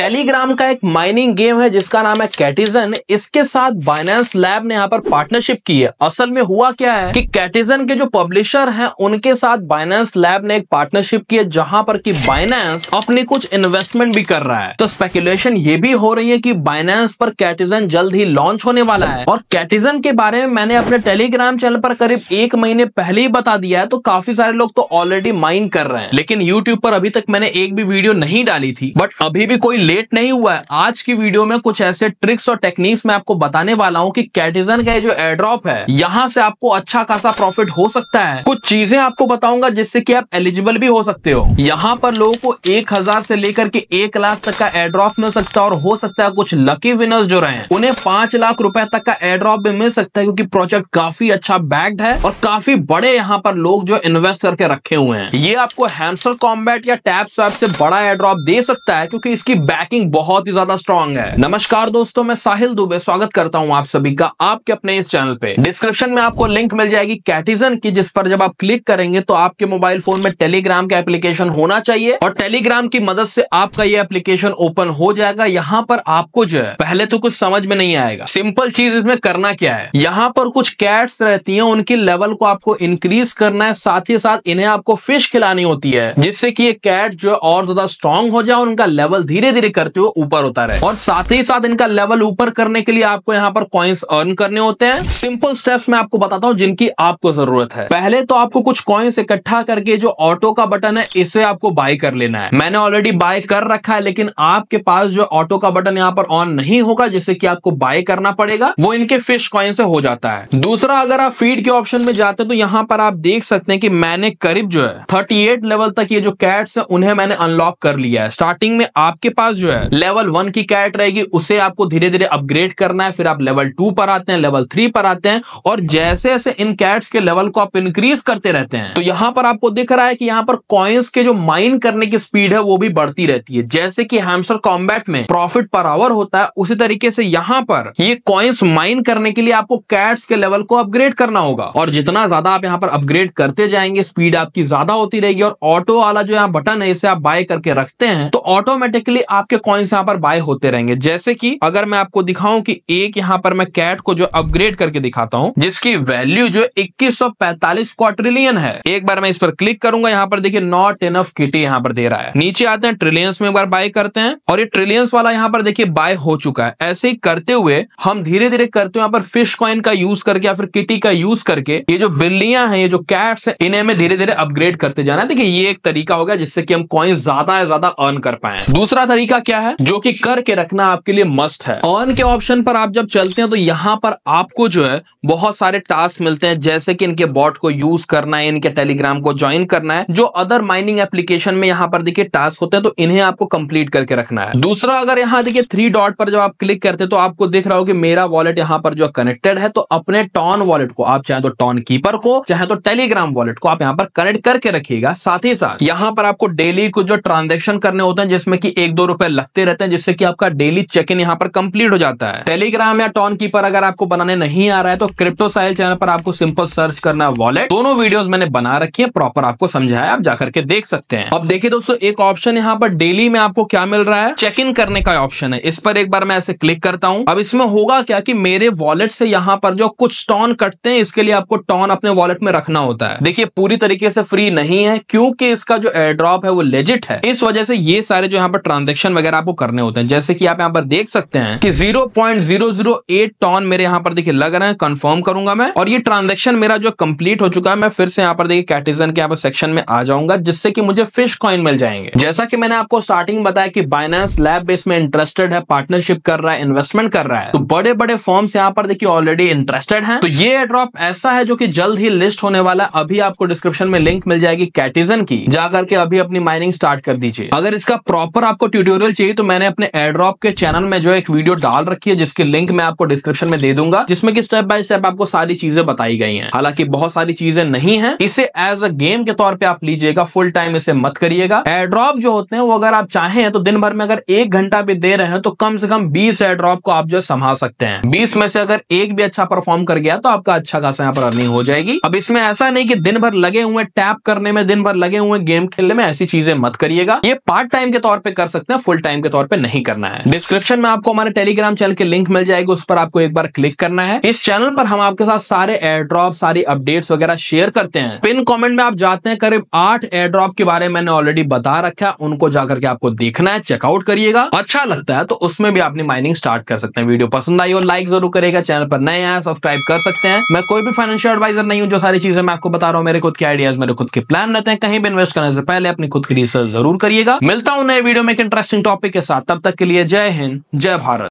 Telegram का एक mining game है जिसका नाम है कैटिजन इसके साथ बाइनेंस लैब ने यहाँ पर पार्टनरशिप की है असल में हुआ क्या है कि कैटिजन के जो पब्लिशर हैं उनके साथ बाइनेंस लैब ने एक पार्टनरशिप की है जहां पर कि बाइनेंस अपनी कुछ इन्वेस्टमेंट भी कर रहा है तो स्पेकुलेशन ये भी हो रही है की बाइनेंस पर कैटिजन जल्द ही लॉन्च होने वाला है और कैटिजन के बारे में मैंने अपने टेलीग्राम चैनल पर करीब एक महीने पहले ही बता दिया है तो काफी सारे लोग तो ऑलरेडी माइन कर रहे हैं लेकिन यूट्यूब पर अभी तक मैंने एक भी वीडियो नहीं डाली थी बट अभी भी कोई लेट नहीं हुआ है आज की वीडियो में कुछ ऐसे ट्रिक्स और टेक्निक्स मैं आपको बताने वाला हूँ कि कैटिजन का जो एड्रॉप है यहाँ से आपको अच्छा खासा प्रॉफिट हो सकता है कुछ चीजें आपको बताऊंगा जिससे कि आप एलिजिबल भी हो सकते हो यहाँ पर लोगों को एक हजार से लेकर के एक लाख तक का एड्रॉप मिल सकता है और हो सकता है कुछ लकी विनर्स जो रहे उन्हें पांच लाख रुपए तक का एड्रॉप भी मिल सकता है क्योंकि प्रोजेक्ट काफी अच्छा बैग्ड है और काफी बड़े यहाँ पर लोग जो इन्वेस्ट करके रखे हुए हैं ये आपको हैमस्टर कॉम्बैट या टैप स्वैप से बड़ा एड्रॉप दे सकता है क्योंकि इसकी बैकिंग बहुत ही ज्यादा स्ट्रॉन्ग है नमस्कार दोस्तों मैं साहिल दुबे स्वागत करता हूँ आप सभी का आपके अपने इस चैनल पे डिस्क्रिप्शन में आपको लिंक मिल जाएगी कैटिजन की जिस पर जब आप क्लिक करेंगे तो आपके मोबाइल फोन में टेलीग्राम का एप्लीकेशन होना चाहिए और टेलीग्राम की मदद से आपका ये एप्लीकेशन ओपन हो जाएगा यहाँ पर आपको जो है पहले तो कुछ समझ में नहीं आएगा सिंपल चीज इसमें करना क्या है यहाँ पर कुछ कैट्स रहती है उनकी लेवल को आपको इंक्रीज करना है साथ ही साथ इन्हें आपको फिश खिलानी होती है जिससे की ये कैट जो है और ज्यादा स्ट्रॉन्ग हो जाए उनका लेवल धीरे धीरे कार्य करते हुए ऊपर होता रहे और साथ ही साथ इनका लेवल ऊपर करने के लिए आपको यहाँ पर कॉइन्स अर्न करने होते हैं सिंपल स्टेप मैं आपको बताता हूँ जिनकी आपको जरूरत है पहले तो आपको कुछ कॉइन्स इकट्ठा करके जो ऑटो का बटन है इसे आपको बाय कर लेना है मैंने ऑलरेडी बाय कर रखा है लेकिन आपके पास जो ऑटो का बटन यहाँ पर ऑन नहीं होगा जिससे कि आपको बाय करना पड़ेगा वो इनके फिश कॉइन से हो जाता है दूसरा अगर आप फीड के ऑप्शन में जाते हैं तो यहाँ पर आप देख सकते हैं कि मैंने करीब जो है 38 लेवल तक ये जो कैट्स हैं उन्हें मैंने अनलॉक कर लिया है स्टार्टिंग में आपके पास जो है लेवल वन की कैट रहेगी उसे आपको धीरे धीरे अपग्रेड करना है फिर आप लेवल टू पर आते हैं लेवल थ्री पर आते हैं और जैसे जैसे इन कैट्स के लेवल को आप इंक्रीज करते रहते हैं तो यहां पर आपको दिख रहा है कि यहाँ पर कॉइन्स के जो माइन करने की स्पीड है वो भी बढ़ती रहती है जैसे कि हेमसर कॉम्बैट में प्रॉफिट पर आवर होता है उसी तरीके से यहाँ पर ये कॉइन्स माइन करने के लिए आपको कैट्स के लेवल को अपग्रेड करना होगा और जितना ज्यादा आप यहाँ पर अपग्रेड करते जाएंगे स्पीड आपकी ज्यादा होती रहेगी और ऑटो वाला जो यहाँ बटन है इसे आप बाय करके रखते हैं तो ऑटोमेटिकली आप आपके कॉइन्स यहाँ पर बाय होते रहेंगे जैसे कि अगर मैं आपको दिखाऊं कि एक यहाँ पर मैं कैट को जो अपग्रेड करके दिखाता हूँ जिसकी वैल्यू जो इक्कीस क्वार्ट्रिलियन है एक बार मैं इस पर क्लिक करूंगा यहाँ पर देखिए नॉट एनफ किटी यहाँ पर दे रहा है नीचे आते हैं ट्रिलियंस में एक बार बाय करते हैं और ये ट्रिलियंस वाला यहाँ पर देखिए बाय हो चुका है ऐसे ही करते हुए हम धीरे धीरे करते हुए पर फिश कॉइन का यूज करके या फिर किटी का यूज करके ये जो बिल्लियां हैं ये जो कैट्स हैं इन्हें हमें धीरे धीरे अपग्रेड करते जाना है देखिए ये एक तरीका होगा जिससे कि हम कॉइन ज्यादा से ज्यादा अर्न कर पाए दूसरा तरीका तरीका क्या है जो कि करके रखना आपके लिए मस्ट है ऑन के ऑप्शन पर आप जब चलते हैं तो यहाँ पर आपको जो है बहुत सारे टास्क मिलते हैं जैसे कि इनके बॉट को यूज करना है इनके टेलीग्राम को ज्वाइन करना है जो अदर माइनिंग एप्लीकेशन में यहाँ पर देखिए टास्क होते हैं तो इन्हें आपको कंप्लीट करके रखना है दूसरा अगर यहाँ देखिए थ्री डॉट पर जब आप क्लिक करते हैं तो आपको देख रहा हो कि मेरा वॉलेट यहाँ पर जो कनेक्टेड है तो अपने टॉन वॉलेट को आप चाहे तो टॉन कीपर को चाहे तो टेलीग्राम वॉलेट को आप यहाँ पर कनेक्ट करके रखिएगा साथ ही साथ यहाँ पर आपको डेली कुछ जो ट्रांजेक्शन करने होते हैं जिसमें की एक दो रुपए पर लगते रहते हैं जिससे कि आपका डेली चेक इन यहाँ पर कंप्लीट हो जाता है टेलीग्राम या टॉन कीपर अगर आपको बनाने नहीं आ रहा है तो क्रिप्टो साइल चैनल पर आपको सिंपल सर्च करना वॉलेट दोनों वीडियो मैंने बना रखी है प्रॉपर आपको समझाया आप जाकर के देख सकते हैं अब देखिए दोस्तों एक ऑप्शन यहाँ पर डेली में आपको क्या मिल रहा है चेक इन करने का ऑप्शन है इस पर एक बार मैं ऐसे क्लिक करता हूँ अब इसमें होगा क्या की मेरे वॉलेट से यहाँ पर जो कुछ टॉन कटते हैं इसके लिए आपको टॉन अपने वॉलेट में रखना होता है देखिए पूरी तरीके से फ्री नहीं है क्योंकि इसका जो एयर है वो लेजिट है इस वजह से ये सारे जो यहाँ पर ट्रांजेक्शन वगैरह आपको करने होते हैं जैसे कि आप यहाँ पर देख सकते हैं कि 0.008 टॉन मेरे यहाँ पर देखिए लग रहे हैं कंफर्म करूंगा मैं और ये ट्रांजेक्शन मेरा जो कंप्लीट हो चुका है मैं फिर से यहाँ पर देखिए कैटिजन के यहाँ पर सेक्शन में आ जाऊंगा जिससे कि मुझे फिश कॉइन मिल जाएंगे जैसा की मैंने आपको स्टार्टिंग बताया कि बाइनेंस लैब बेस में इंटरेस्टेड है पार्टनरशिप कर रहा है इन्वेस्टमेंट कर रहा है तो बड़े बड़े फॉर्म्स यहाँ पर देखिए ऑलरेडी इंटरेस्टेड है तो ये ड्रॉप ऐसा है जो की जल्द ही लिस्ट होने वाला अभी आपको डिस्क्रिप्शन में लिंक मिल जाएगी कैटिजन की जाकर के अभी अपनी माइनिंग स्टार्ट कर दीजिए अगर इसका प्रॉपर आपको ट्यूटोरियल ट्यूटोरियल चाहिए तो मैंने अपने एड्रॉप के चैनल में जो एक वीडियो डाल रखी है जिसकी लिंक मैं आपको डिस्क्रिप्शन में दे दूंगा जिसमें कि स्टेप बाय स्टेप आपको सारी चीजें बताई गई हैं हालांकि बहुत सारी चीजें नहीं है इसे एज अ गेम के तौर पर आप लीजिएगा फुल टाइम इसे मत करिएगा एड्रॉप जो होते हैं वो अगर आप चाहें तो दिन भर में अगर एक घंटा भी दे रहे हैं तो कम से कम बीस एड्रॉप को आप जो संभाल सकते हैं बीस में से अगर एक भी अच्छा परफॉर्म कर गया तो आपका अच्छा खासा यहाँ पर अर्निंग हो जाएगी अब इसमें ऐसा नहीं की दिन भर लगे हुए टैप करने में दिन भर लगे हुए गेम खेलने में ऐसी चीजें मत करिएगा ये पार्ट टाइम के तौर पे कर सकते हैं फुल टाइम के तौर पर नहीं करना है डिस्क्रिप्शन में आपको हमारे टेलीग्राम चैनल के लिंक मिल जाएगी उस पर आपको एक बार क्लिक करना है इस चैनल पर हम आपके साथ सारे एयर ड्रॉप सारी अपडेट्स वगैरह शेयर करते हैं पिन कॉमेंट में आप जाते हैं करीब आठ एयर ड्रॉप के बारे में मैंने ऑलरेडी बता रखा है उनको जाकर के आपको देखना है चेकआउट करिएगा अच्छा लगता है तो उसमें भी आपने माइनिंग स्टार्ट कर सकते हैं वीडियो पसंद आई हो लाइक जरूर करेगा चैनल पर नए आए सब्सक्राइब कर सकते हैं मैं कोई भी फाइनेंशियल एडवाइजर नहीं हूँ जो सारी चीजें मैं आपको बता रहा हूँ मेरे खुद के आइडियाज मेरे खुद के प्लान रहते हैं कहीं भी इन्वेस्ट करने से पहले अपनी खुद की रिसर्च जरूर करिएगा मिलता हूँ नए वीडियो में एक इंटरेस्टिंग इंटरेस्टिंग टॉपिक के साथ तब तक के लिए जय हिंद जय भारत